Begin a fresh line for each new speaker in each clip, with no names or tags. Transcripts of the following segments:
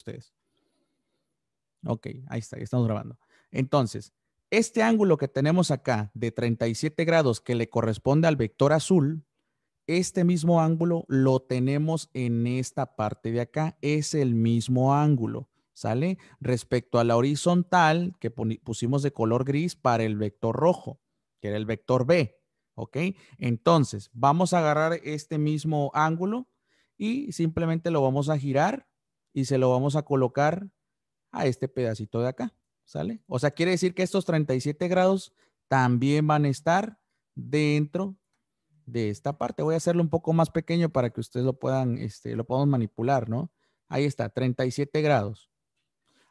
ustedes. Ok, ahí está, estamos grabando. Entonces, este ángulo que tenemos acá de 37 grados que le corresponde al vector azul, este mismo ángulo lo tenemos en esta parte de acá. Es el mismo ángulo, ¿sale? Respecto a la horizontal que pusimos de color gris para el vector rojo, que era el vector B, ¿ok? Entonces, vamos a agarrar este mismo ángulo y simplemente lo vamos a girar y se lo vamos a colocar a este pedacito de acá, ¿sale? O sea, quiere decir que estos 37 grados también van a estar dentro de esta parte. Voy a hacerlo un poco más pequeño para que ustedes lo puedan, este, lo podamos manipular, ¿no? Ahí está, 37 grados.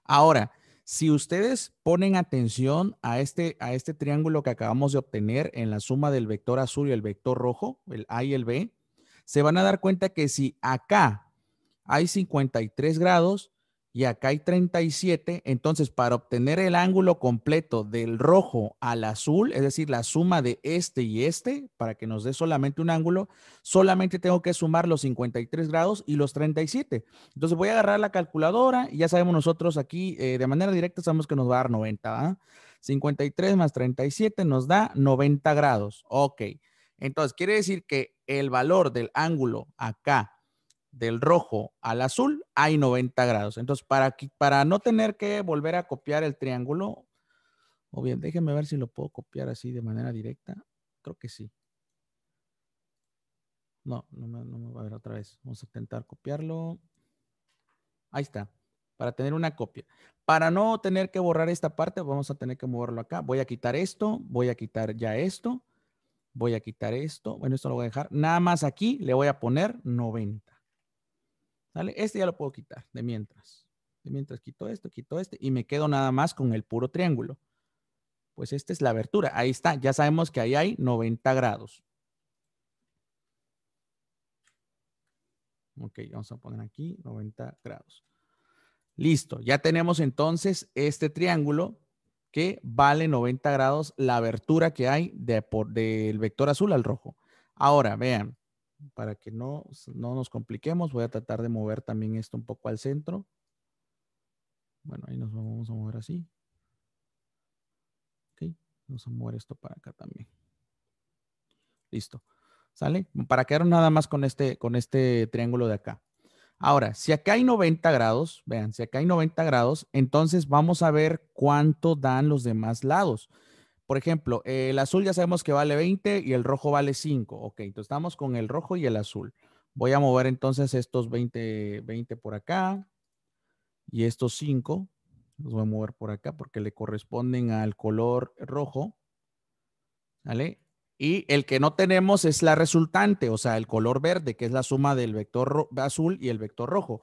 Ahora, si ustedes ponen atención a este, a este triángulo que acabamos de obtener en la suma del vector azul y el vector rojo, el A y el B, se van a dar cuenta que si acá hay 53 grados y acá hay 37. Entonces, para obtener el ángulo completo del rojo al azul, es decir, la suma de este y este, para que nos dé solamente un ángulo, solamente tengo que sumar los 53 grados y los 37. Entonces, voy a agarrar la calculadora y ya sabemos nosotros aquí, eh, de manera directa, sabemos que nos va a dar 90. 53 más 37 nos da 90 grados. Ok. Entonces, quiere decir que el valor del ángulo acá del rojo al azul hay 90 grados. Entonces, para, para no tener que volver a copiar el triángulo, o bien, déjenme ver si lo puedo copiar así de manera directa. Creo que sí. No, no me, no me va a ver otra vez. Vamos a intentar copiarlo. Ahí está, para tener una copia. Para no tener que borrar esta parte, vamos a tener que moverlo acá. Voy a quitar esto, voy a quitar ya esto, voy a quitar esto. Bueno, esto lo voy a dejar. Nada más aquí le voy a poner 90. Este ya lo puedo quitar de mientras. De mientras quito esto, quito este y me quedo nada más con el puro triángulo. Pues esta es la abertura. Ahí está. Ya sabemos que ahí hay 90 grados. Ok, vamos a poner aquí 90 grados. Listo. Ya tenemos entonces este triángulo que vale 90 grados la abertura que hay de, del vector azul al rojo. Ahora, vean, para que no, no nos compliquemos. Voy a tratar de mover también esto un poco al centro. Bueno, ahí nos vamos a mover así. Ok, vamos a mover esto para acá también. Listo. ¿Sale? Para quedar nada más con este, con este triángulo de acá. Ahora, si acá hay 90 grados, vean, si acá hay 90 grados, entonces vamos a ver cuánto dan los demás lados. Por ejemplo, el azul ya sabemos que vale 20 y el rojo vale 5. Ok, entonces estamos con el rojo y el azul. Voy a mover entonces estos 20, 20 por acá y estos 5 los voy a mover por acá porque le corresponden al color rojo. ¿Vale? Y el que no tenemos es la resultante, o sea, el color verde, que es la suma del vector azul y el vector rojo.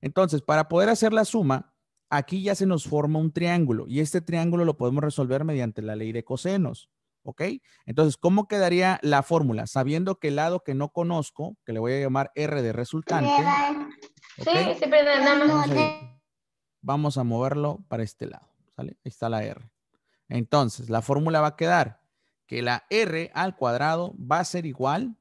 Entonces, para poder hacer la suma, Aquí ya se nos forma un triángulo y este triángulo lo podemos resolver mediante la ley de cosenos. ¿Ok? Entonces, ¿cómo quedaría la fórmula? Sabiendo que el lado que no conozco, que le voy a llamar R de resultante. Sí, vamos, a vamos a moverlo para este lado. ¿Sale? Ahí está la R. Entonces, la fórmula va a quedar que la R al cuadrado va a ser igual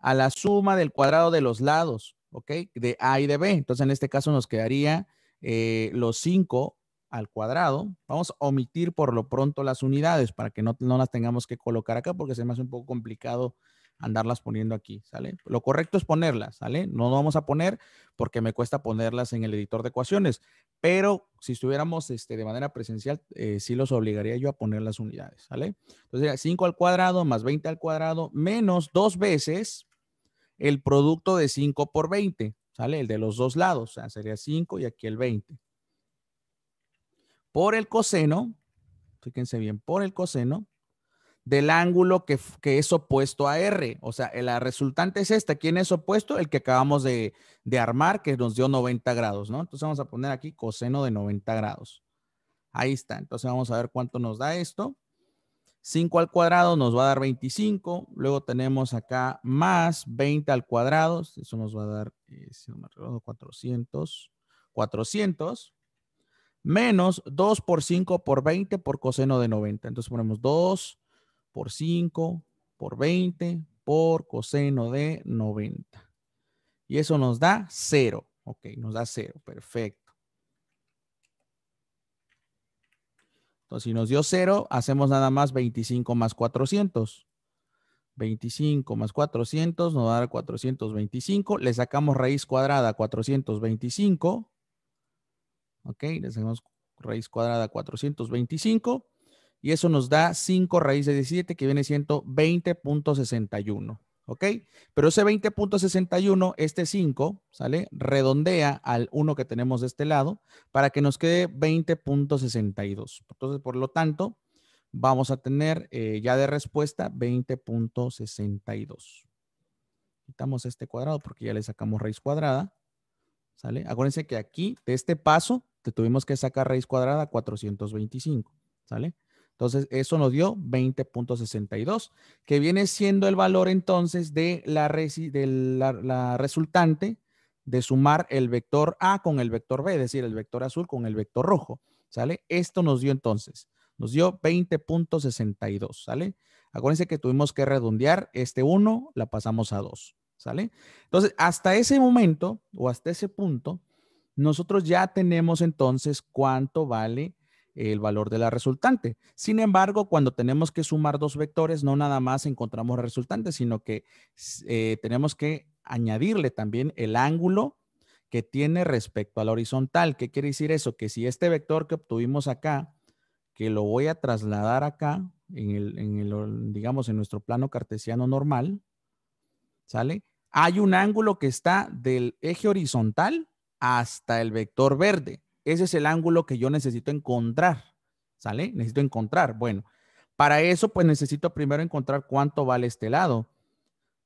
a la suma del cuadrado de los lados, ¿ok? De A y de B. Entonces, en este caso nos quedaría eh, los 5 al cuadrado. Vamos a omitir por lo pronto las unidades para que no, las tengamos que colocar acá porque se me hace un poco complicado andarlas poniendo aquí, ¿sale? Lo correcto es ponerlas, ¿sale? No lo vamos a poner porque me cuesta ponerlas en el editor de ecuaciones, pero si estuviéramos este, de manera presencial, eh, sí los obligaría yo a poner las unidades, ¿sale? Entonces, 5 al cuadrado más 20 al cuadrado menos dos veces el producto de 5 por 20. ¿Sale? El de los dos lados, o sea, sería 5 y aquí el 20. Por el coseno, fíjense bien, por el coseno del ángulo que, es opuesto a R. O sea, la resultante es esta. ¿Quién es opuesto? El que acabamos de, de armar, que nos dio 90 grados, ¿no? Entonces vamos a poner aquí coseno de 90 grados. Ahí está. Entonces vamos a ver cuánto nos da esto. 5 al cuadrado nos va a dar 25. Luego tenemos acá más 20 al cuadrado. Eso nos va a dar, 400. Eh, 400. Menos 2 por 5 por 20 por coseno de 90. Entonces ponemos 2 por 5 por 20 por coseno de 90. Y eso nos da 0. Ok, nos da 0. Perfecto. Entonces, si nos dio 0, hacemos nada más 25 más 400. 25 más 400 nos va a dar 425. Le sacamos raíz cuadrada 425. Ok, le sacamos raíz cuadrada 425. Y eso nos da 5 raíz de 17 que viene siendo 20.61. ¿ok? Pero ese 20.61, este 5, ¿sale? Redondea al 1 que tenemos de este lado para que nos quede 20.62. Entonces, por lo tanto, vamos a tener eh, ya de respuesta 20.62. Quitamos este cuadrado porque ya le sacamos raíz cuadrada, ¿sale? Acuérdense que aquí, de este paso, te tuvimos que sacar raíz cuadrada 425, ¿sale? Entonces, eso nos dio 20.62, que viene siendo el valor entonces de, la, de resultante de sumar el vector A con el vector B, es decir, el vector azul con el vector rojo, ¿sale? Esto nos dio entonces, nos dio 20.62, ¿sale? Acuérdense que tuvimos que redondear este 1, la pasamos a 2, ¿sale? Entonces, hasta ese momento o hasta ese punto, nosotros ya tenemos entonces cuánto vale el valor de la resultante. Sin embargo, cuando tenemos que sumar dos vectores, no nada más encontramos resultante, sino que eh, tenemos que añadirle también el ángulo que tiene respecto al horizontal. ¿Qué quiere decir eso? Que si este vector que obtuvimos acá, que lo voy a trasladar acá, en el digamos, en nuestro plano cartesiano normal, ¿sale? Hay un ángulo que está del eje horizontal hasta el vector verde. Ese es el ángulo que yo necesito encontrar, ¿sale? Necesito encontrar. Bueno, para eso pues necesito primero encontrar cuánto vale este lado.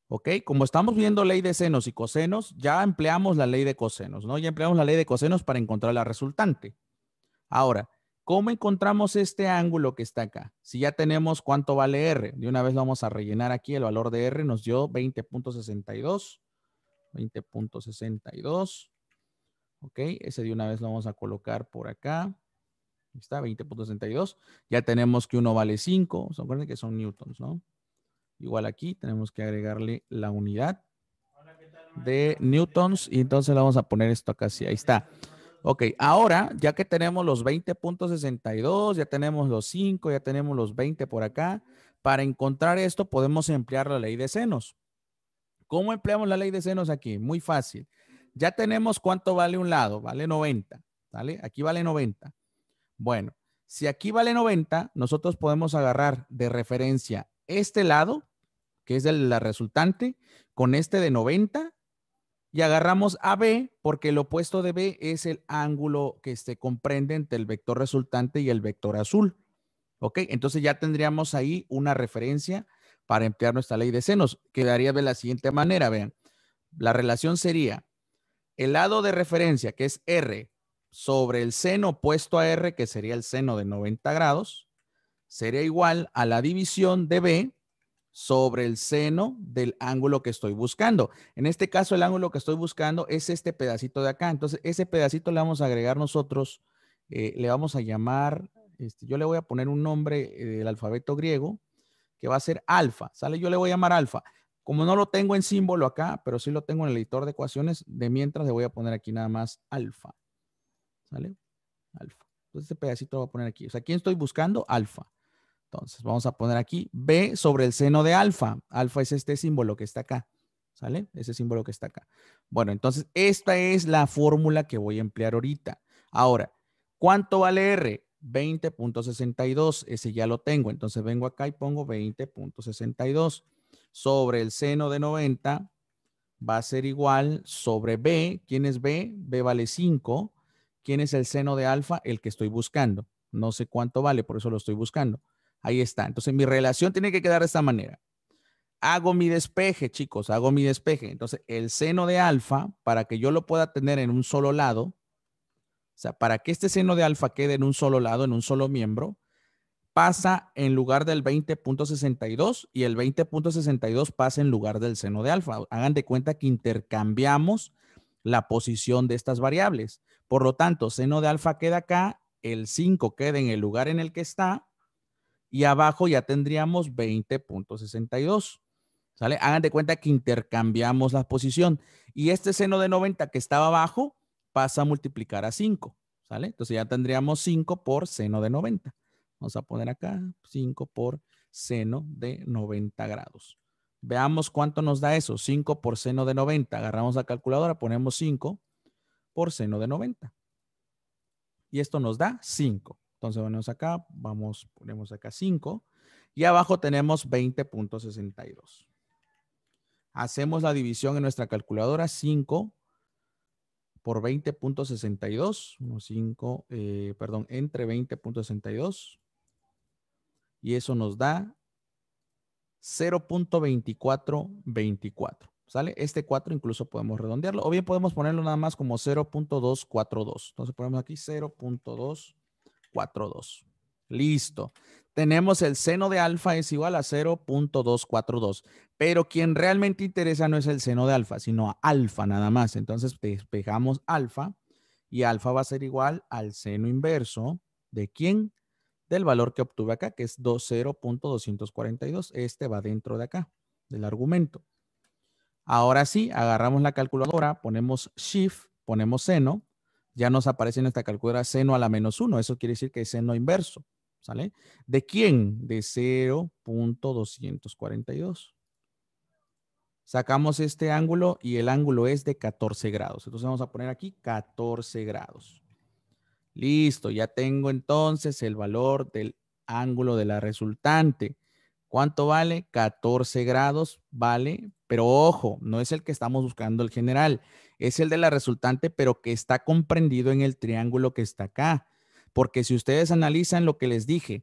¿Ok? Como estamos viendo ley de senos y cosenos, ya empleamos la ley de cosenos, ¿no? Ya empleamos la ley de cosenos para encontrar la resultante. Ahora, ¿cómo encontramos este ángulo que está acá? Si ya tenemos cuánto vale R, de una vez vamos a rellenar aquí, el valor de R nos dio 20.62. 20.62. Ok, ese de una vez lo vamos a colocar por acá. Ahí está, 20.62. Ya tenemos que uno vale 5. son recuerden que son newtons, ¿no? Igual aquí tenemos que agregarle la unidad de newtons y entonces le vamos a poner esto acá Sí, Ahí está. Ok, ahora ya que tenemos los 20.62, ya tenemos los 5, ya tenemos los 20 por acá, para encontrar esto podemos emplear la ley de senos. ¿Cómo empleamos la ley de senos aquí? Muy fácil. Ya tenemos cuánto vale un lado, vale 90, ¿vale? Aquí vale 90. Bueno, si aquí vale 90, nosotros podemos agarrar de referencia este lado, que es el, la resultante, con este de 90 y agarramos AB porque el opuesto de B es el ángulo que se comprende entre el vector resultante y el vector azul. ¿Ok? Entonces ya tendríamos ahí una referencia para emplear nuestra ley de senos. Quedaría de la siguiente manera, vean. La relación sería el lado de referencia, que es R, sobre el seno opuesto a R, que sería el seno de 90 grados, sería igual a la división de B sobre el seno del ángulo que estoy buscando. En este caso, el ángulo que estoy buscando es este pedacito de acá. Entonces, ese pedacito le vamos a agregar nosotros, eh, le vamos a llamar, este, yo le voy a poner un nombre eh, del alfabeto griego, que va a ser alfa. ¿Sale? Yo le voy a llamar alfa. Como no lo tengo en símbolo acá, pero sí lo tengo en el editor de ecuaciones, de mientras le voy a poner aquí nada más alfa. ¿Sale? Alfa. Entonces este pedacito lo voy a poner aquí. O sea, ¿quién estoy buscando? Alfa. Entonces vamos a poner aquí B sobre el seno de alfa. Alfa es este símbolo que está acá. ¿Sale? Ese símbolo que está acá. Bueno, entonces esta es la fórmula que voy a emplear ahorita. Ahora, ¿cuánto vale R? 20.62. Ese ya lo tengo. Entonces vengo acá y pongo 20.62 sobre el seno de 90 va a ser igual sobre B. ¿Quién es B? B vale 5. ¿Quién es el seno de alfa? El que estoy buscando. No sé cuánto vale, por eso lo estoy buscando. Ahí está. Entonces mi relación tiene que quedar de esta manera. Hago mi despeje, chicos, hago mi despeje. Entonces el seno de alfa, para que yo lo pueda tener en un solo lado, o sea, para que este seno de alfa quede en un solo lado, en un solo miembro, pasa en lugar del 20.62 y el 20.62 pasa en lugar del seno de alfa. Hagan de cuenta que intercambiamos la posición de estas variables. Por lo tanto, seno de alfa queda acá, el 5 queda en el lugar en el que está y abajo ya tendríamos 20.62. ¿Sale? Hagan de cuenta que intercambiamos la posición y este seno de 90 que estaba abajo pasa a multiplicar a 5. ¿Sale? Entonces ya tendríamos 5 por seno de 90. Vamos a poner acá 5 por seno de 90 grados. Veamos cuánto nos da eso. 5 por seno de 90. Agarramos la calculadora, ponemos 5 por seno de 90. Y esto nos da 5. Entonces ponemos acá, vamos, ponemos acá 5. Y abajo tenemos 20.62. Hacemos la división en nuestra calculadora. 5 por 20.62. 5, eh, perdón, entre 20.62 y eso nos da 0.2424. ¿Sale? Este 4 incluso podemos redondearlo o bien podemos ponerlo nada más como 0.242. Entonces ponemos aquí 0.242. Listo. Tenemos el seno de alfa es igual a 0.242. Pero quien realmente interesa no es el seno de alfa, sino alfa nada más. Entonces despejamos alfa y alfa va a ser igual al seno inverso de quién? del valor que obtuve acá, que es 0.242. Este va dentro de acá, del argumento. Ahora sí, agarramos la calculadora, ponemos shift, ponemos seno. Ya nos aparece en esta calculadora seno a la menos 1. Eso quiere decir que es seno inverso. ¿Sale? ¿De quién? De 0.242. Sacamos este ángulo y el ángulo es de 14 grados. Entonces vamos a poner aquí 14 grados. Listo, ya tengo entonces el valor del ángulo de la resultante. ¿Cuánto vale? 14 grados, vale, pero ojo, no es el que estamos buscando el general, es el de la resultante, pero que está comprendido en el triángulo que está acá. Porque si ustedes analizan lo que les dije,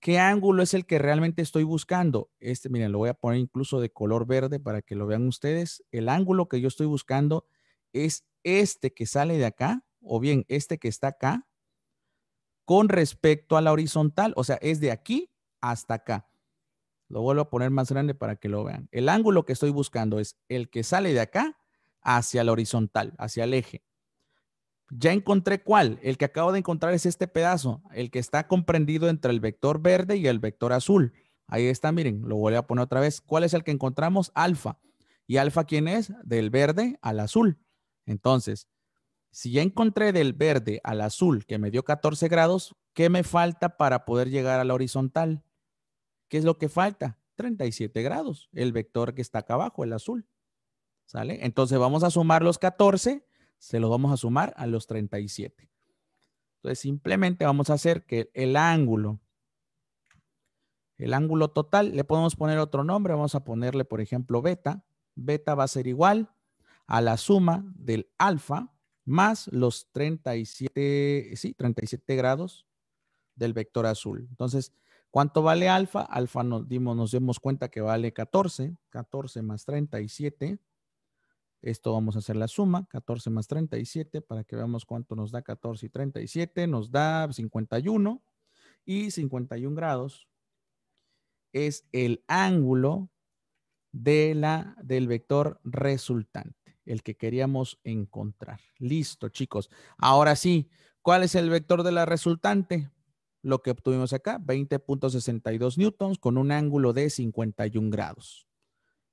¿qué ángulo es el que realmente estoy buscando? Este, miren, lo voy a poner incluso de color verde para que lo vean ustedes. El ángulo que yo estoy buscando es este que sale de acá, o bien este que está acá, con respecto a la horizontal, o sea, es de aquí hasta acá. Lo vuelvo a poner más grande para que lo vean. El ángulo que estoy buscando es el que sale de acá hacia la horizontal, hacia el eje. Ya encontré cuál. El que acabo de encontrar es este pedazo, el que está comprendido entre el vector verde y el vector azul. Ahí está, miren, lo voy a poner otra vez. ¿Cuál es el que encontramos? Alfa. ¿Y alfa quién es? Del verde al azul. Entonces, si ya encontré del verde al azul que me dio 14 grados, ¿qué me falta para poder llegar a la horizontal? ¿Qué es lo que falta? 37 grados, el vector que está acá abajo, el azul. ¿Sale? Entonces vamos a sumar los 14, se los vamos a sumar a los 37. Entonces simplemente vamos a hacer que el ángulo, el ángulo total, le podemos poner otro nombre, vamos a ponerle por ejemplo beta. Beta va a ser igual a la suma del alfa más los 37, eh, sí, 37 grados del vector azul. Entonces, ¿cuánto vale alfa? Alfa nos dimos, nos dimos cuenta que vale 14, 14 más 37. Esto vamos a hacer la suma, 14 más 37, para que veamos cuánto nos da 14 y 37, nos da 51 y 51 grados es el ángulo de la, del vector resultante, el que queríamos encontrar. Listo, chicos. Ahora sí, ¿cuál es el vector de la resultante? Lo que obtuvimos acá, 20.62 newtons con un ángulo de 51 grados.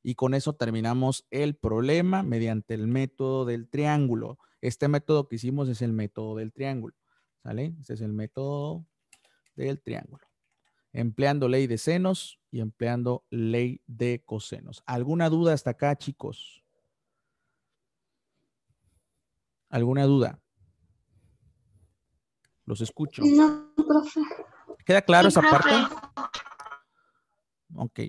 Y con eso terminamos el problema mediante el método del triángulo. Este método que hicimos es el método del triángulo. ¿Sale? ese es el método del triángulo empleando ley de senos y empleando ley de cosenos. ¿Alguna duda hasta acá, chicos? ¿Alguna duda? Los escucho. No, profe. ¿Queda claro esa parte? Ok.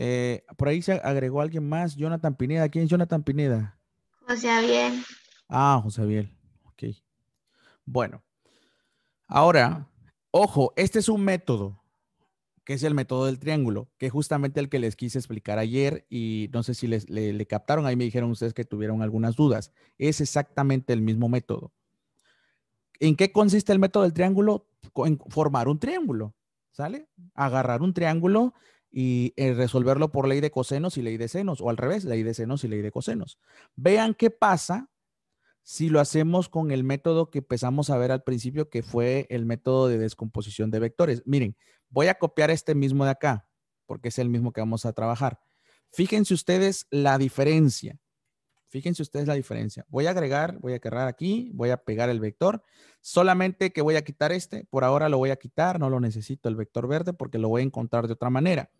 Eh, por ahí se agregó alguien más, Jonathan Pineda. ¿Quién es Jonathan Pineda? José Abiel. Ah, José Abiel. Ok. Bueno. Ahora, ojo, este es un método que es el método del triángulo, que es justamente el que les quise explicar ayer y no sé si les, le, captaron, ahí me dijeron ustedes que tuvieron algunas dudas. Es exactamente el mismo método. ¿En qué consiste el método del triángulo? En formar un triángulo, ¿sale? Agarrar un triángulo y eh, resolverlo por ley de cosenos y ley de senos, o al revés, ley de senos y ley de cosenos. Vean qué pasa si lo hacemos con el método que empezamos a ver al principio, que fue el método de descomposición de vectores. Miren, voy a copiar este mismo de acá, porque es el mismo que vamos a trabajar. Fíjense ustedes la diferencia. Fíjense ustedes la diferencia. Voy a agregar, voy a cerrar aquí, voy a pegar el vector. Solamente que voy a quitar este. Por ahora lo voy a quitar, no lo necesito el vector verde porque lo voy a encontrar de otra manera.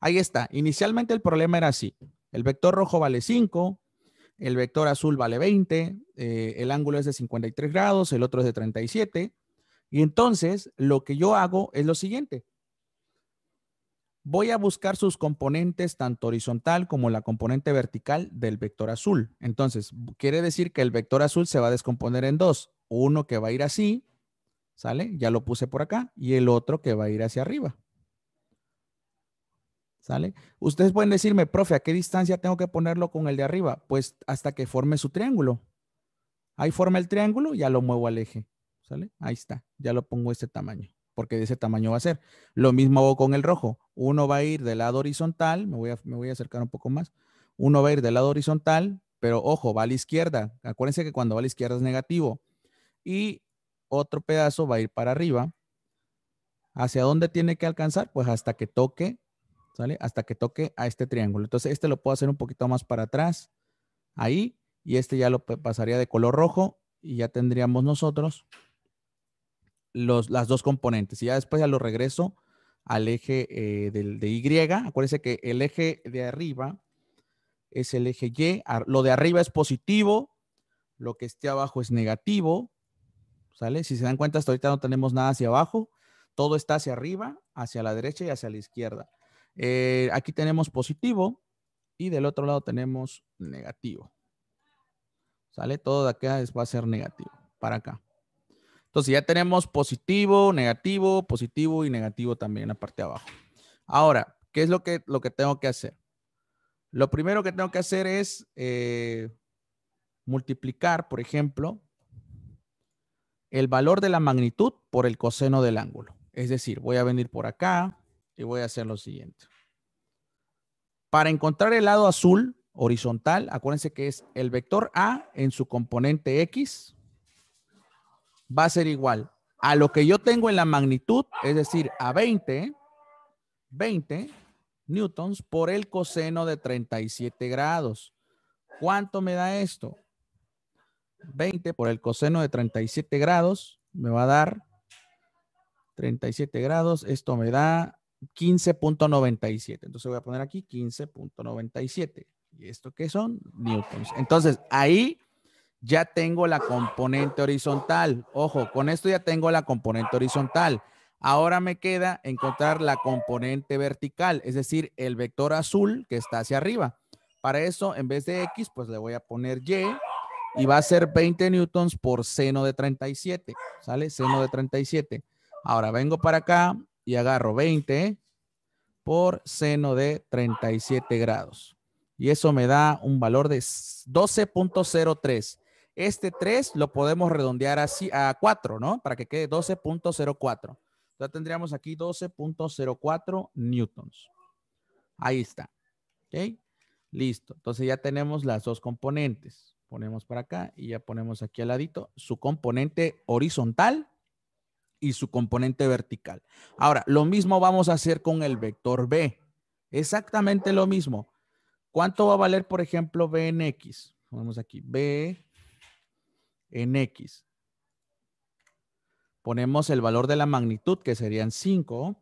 Ahí está. Inicialmente el problema era así. El vector rojo vale 5, el vector azul vale 20, eh, el ángulo es de 53 grados, el otro es de 37. Y entonces lo que yo hago es lo siguiente voy a buscar sus componentes, tanto horizontal como la componente vertical del vector azul. Entonces, quiere decir que el vector azul se va a descomponer en dos. Uno que va a ir así, ¿sale? Ya lo puse por acá. Y el otro que va a ir hacia arriba. ¿Sale? Ustedes pueden decirme, profe, ¿a qué distancia tengo que ponerlo con el de arriba? Pues hasta que forme su triángulo. Ahí forma el triángulo, ya lo muevo al eje. ¿Sale? Ahí está. Ya lo pongo este tamaño porque de ese tamaño va a ser. Lo mismo hago con el rojo. Uno va a ir del lado horizontal, me voy a, acercar un poco más. Uno va a ir del lado horizontal, pero ojo, va a la izquierda. Acuérdense que cuando va a la izquierda es negativo. Y otro pedazo va a ir para arriba. ¿Hacia dónde tiene que alcanzar? Pues hasta que toque, ¿sale? Hasta que toque a este triángulo. Entonces, este lo puedo hacer un poquito más para atrás, ahí, y este ya lo pasaría de color rojo y ya tendríamos nosotros las dos componentes. Y ya después ya lo regreso al eje eh, de Y. Acuérdense que el eje de arriba es el eje Y. Lo de arriba es positivo, lo que esté abajo es negativo. ¿Sale? Si se dan cuenta, hasta ahorita no tenemos nada hacia abajo. Todo está hacia arriba, hacia la derecha y hacia la izquierda. Eh, aquí tenemos positivo y del otro lado tenemos negativo. ¿Sale? Todo de acá va a ser negativo para acá. Entonces ya tenemos positivo, negativo, positivo y negativo también en la parte de abajo. Ahora, ¿qué es lo que, lo que tengo que hacer? Lo primero que tengo que hacer es eh, multiplicar, por ejemplo, el valor de la magnitud por el coseno del ángulo. Es decir, voy a venir por acá y voy a hacer lo siguiente. Para encontrar el lado azul horizontal, acuérdense que es el vector A en su componente X va a ser igual a lo que yo tengo en la magnitud, es decir, a 20, 20 newtons por el coseno de 37 grados. ¿Cuánto me da esto? 20 por el coseno de 37 grados me va a dar 37 grados. Esto me da 15.97. Entonces voy a poner aquí 15.97. ¿Y esto qué son? Newtons. Entonces ahí ya tengo la componente horizontal. Ojo, con esto ya tengo la componente horizontal. Ahora me queda encontrar la componente vertical, es decir, el vector azul que está hacia arriba. Para eso, en vez de X, pues le voy a poner Y y va a ser 20 newtons por seno de 37, ¿sale? Seno de 37. Ahora vengo para acá y agarro 20 por seno de 37 grados. Y eso me da un valor de 12.03. Este 3 lo podemos redondear así a 4, ¿no? Para que quede 12.04. Entonces tendríamos aquí 12.04 newtons. Ahí está. ¿Ok? Listo. Entonces ya tenemos las dos componentes. Ponemos para acá y ya ponemos aquí al ladito su componente horizontal y su componente vertical. Ahora, lo mismo vamos a hacer con el vector B. Exactamente lo mismo. ¿Cuánto va a valer, por ejemplo, B en X? Ponemos aquí, B en X. Ponemos el valor de la magnitud, que serían 5,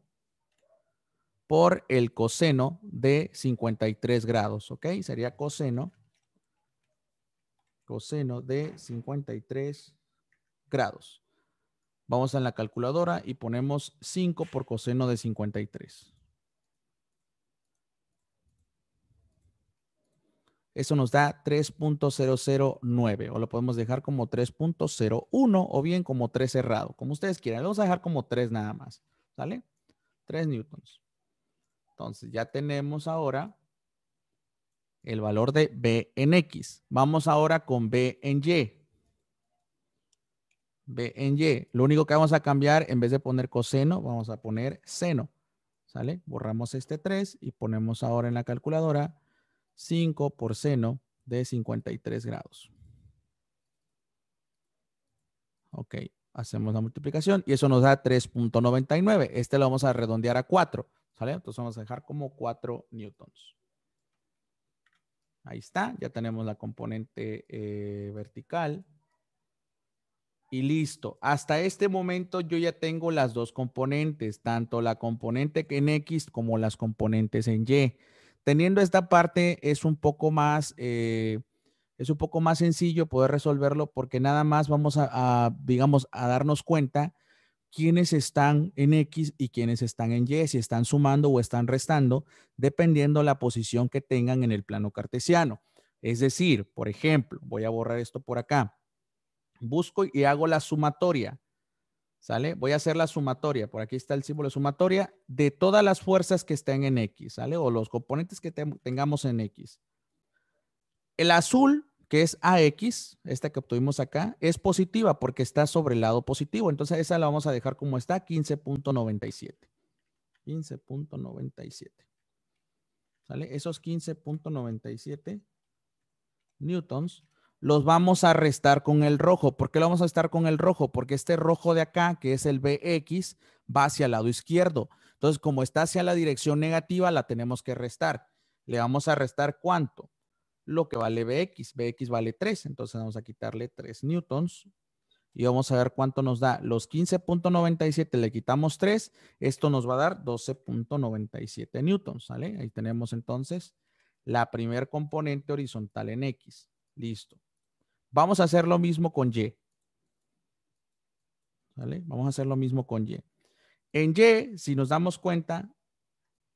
por el coseno de 53 grados, ¿ok? Sería coseno, coseno de 53 grados. Vamos a la calculadora y ponemos 5 por coseno de 53. Eso nos da 3.009 o lo podemos dejar como 3.01 o bien como 3 cerrado, como ustedes quieran. Lo vamos a dejar como 3 nada más, ¿sale? 3 newtons. Entonces ya tenemos ahora el valor de B en X. Vamos ahora con B en Y. B en Y. Lo único que vamos a cambiar, en vez de poner coseno, vamos a poner seno. ¿Sale? Borramos este 3 y ponemos ahora en la calculadora 5 por seno de 53 grados. Ok, hacemos la multiplicación y eso nos da 3.99. Este lo vamos a redondear a 4, ¿sale? Entonces vamos a dejar como 4 newtons. Ahí está, ya tenemos la componente eh, vertical. Y listo, hasta este momento yo ya tengo las dos componentes, tanto la componente en X como las componentes en Y teniendo esta parte es un poco más, eh, es un poco más sencillo poder resolverlo porque nada más vamos a, a, digamos, a darnos cuenta quiénes están en X y quiénes están en Y, si están sumando o están restando, dependiendo la posición que tengan en el plano cartesiano. Es decir, por ejemplo, voy a borrar esto por acá. Busco y hago la sumatoria ¿sale? Voy a hacer la sumatoria, por aquí está el símbolo de sumatoria, de todas las fuerzas que estén en X, ¿sale? O los componentes que tengamos en X. El azul, que es AX, esta que obtuvimos acá, es positiva porque está sobre el lado positivo. Entonces esa la vamos a dejar como está, 15.97. 15.97. ¿Sale? Esos 15.97 newtons los vamos a restar con el rojo. ¿Por qué lo vamos a restar con el rojo? Porque este rojo de acá, que es el BX, va hacia el lado izquierdo. Entonces, como está hacia la dirección negativa, la tenemos que restar. Le vamos a restar cuánto? Lo que vale BX. BX vale 3. Entonces, vamos a quitarle 3 newtons. Y vamos a ver cuánto nos da. Los 15.97 le quitamos 3. Esto nos va a dar 12.97 newtons. ¿Sale? Ahí tenemos entonces la primer componente horizontal en X. Listo. Vamos a hacer lo mismo con Y. Vamos a hacer lo mismo con Y. En Y, si nos damos cuenta,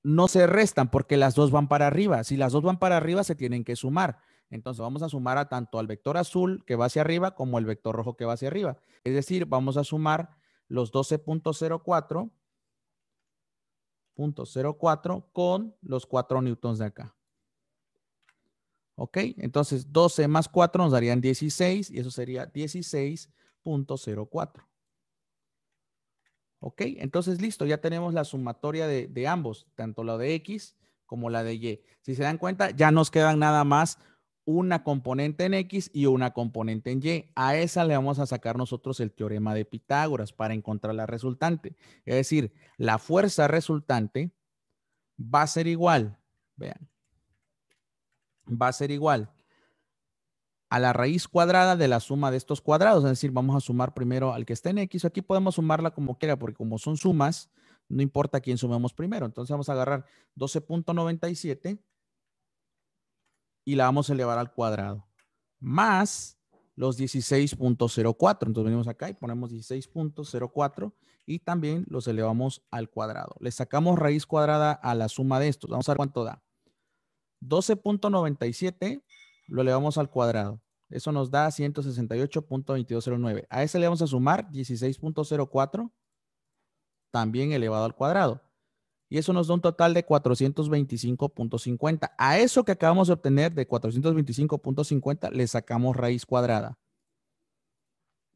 no se restan porque las dos van para arriba. Si las dos van para arriba, se tienen que sumar. Entonces vamos a sumar a tanto al vector azul que va hacia arriba como el vector rojo que va hacia arriba. Es decir, vamos a sumar los 12.04.04 con los 4 newtons de acá. ¿Ok? Entonces 12 más 4 nos darían 16 y eso sería 16.04. ¿Ok? Entonces listo, ya tenemos la sumatoria de, ambos, tanto la de X como la de Y. Si se dan cuenta, ya nos quedan nada más una componente en X y una componente en Y. A esa le vamos a sacar nosotros el teorema de Pitágoras para encontrar la resultante. Es decir, la fuerza resultante va a ser igual, vean, va a ser igual a la raíz cuadrada de la suma de estos cuadrados. Es decir, vamos a sumar primero al que está en X. Aquí podemos sumarla como quiera, porque como son sumas, no importa quién sumemos primero. Entonces vamos a agarrar 12.97 y la vamos a elevar al cuadrado. Más los 16.04. Entonces venimos acá y ponemos 16.04 y también los elevamos al cuadrado. Le sacamos raíz cuadrada a la suma de estos. Vamos a ver cuánto da. 12.97 lo elevamos al cuadrado. Eso nos da 168.2209. A ese le vamos a sumar 16.04 también elevado al cuadrado. Y eso nos da un total de 425.50. A eso que acabamos de obtener de 425.50 le sacamos raíz cuadrada.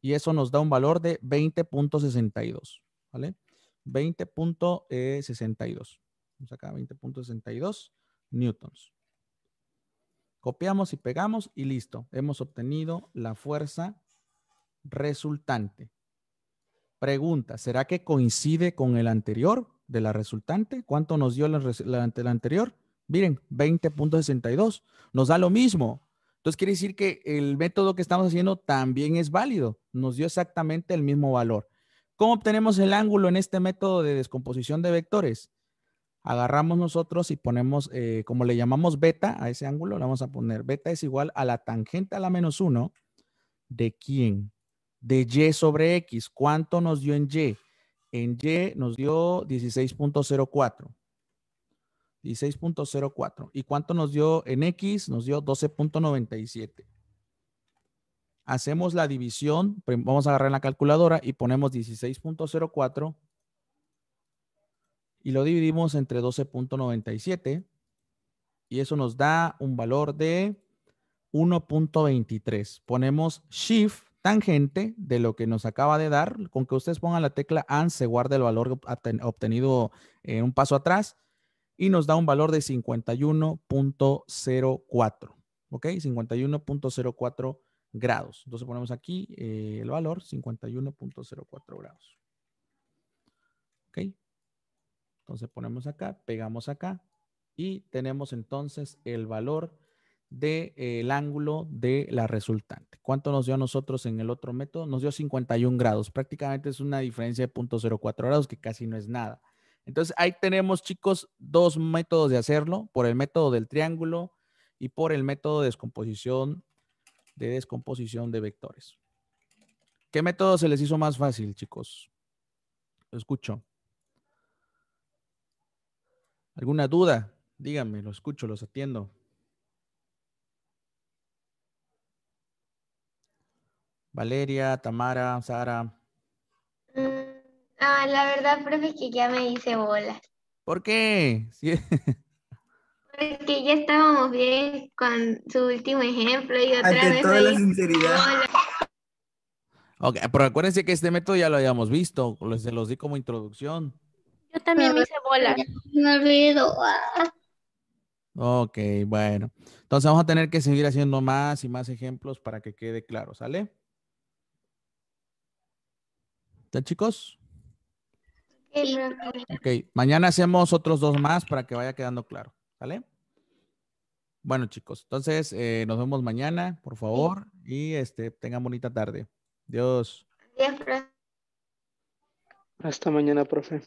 Y eso nos da un valor de 20.62. ¿Vale? 20.62. Vamos acá, 20.62 newtons. Copiamos y pegamos y listo. Hemos obtenido la fuerza resultante. Pregunta, ¿será que coincide con el anterior de la resultante? ¿Cuánto nos dio la, anterior? Miren, 20.62. Nos da lo mismo. Entonces quiere decir que el método que estamos haciendo también es válido. Nos dio exactamente el mismo valor. ¿Cómo obtenemos el ángulo en este método de descomposición de vectores? agarramos nosotros y ponemos, eh, como le llamamos beta a ese ángulo, le vamos a poner beta es igual a la tangente a la menos 1 de quién? De y sobre x. ¿Cuánto nos dio en y? En y nos dio 16.04. 16.04. ¿Y cuánto nos dio en x? Nos dio 12.97. Hacemos la división, vamos a agarrar la calculadora y ponemos 16.04 y lo dividimos entre 12.97 y eso nos da un valor de 1.23. Ponemos shift tangente de lo que nos acaba de dar. Con que ustedes pongan la tecla AND se guarda el valor obtenido eh, un paso atrás y nos da un valor de 51.04. ¿Ok? 51.04 grados. Entonces ponemos aquí eh, el valor 51.04 grados. ¿Ok? Entonces ponemos acá, pegamos acá y tenemos entonces el valor del eh, ángulo de la resultante. ¿Cuánto nos dio a nosotros en el otro método? Nos dio 51 grados. Prácticamente es una diferencia de 0.04 grados que casi no es nada. Entonces ahí tenemos chicos dos métodos de hacerlo, por el método del triángulo y por el método de descomposición de descomposición de vectores. ¿Qué método se les hizo más fácil, chicos? Lo escucho. ¿Alguna duda? Díganme, lo escucho, los atiendo. Valeria, Tamara, Sara. Mm, ah, la verdad, profe, es que ya me hice bola. ¿Por qué? Porque ya estábamos bien con su último ejemplo y otra vez. pero acuérdense que este método ya lo habíamos visto, se los di como introducción. Yo también me hice bolas. Me olvido. Ah. Ok, bueno. Entonces vamos a tener que seguir haciendo más y más ejemplos para que quede claro, ¿sale? ¿Están chicos? Ok, mañana hacemos otros dos más para que vaya quedando claro, ¿sale? Bueno, chicos, entonces eh, nos vemos mañana, por favor, y este, tengan bonita tarde. Dios. Hasta mañana, profe.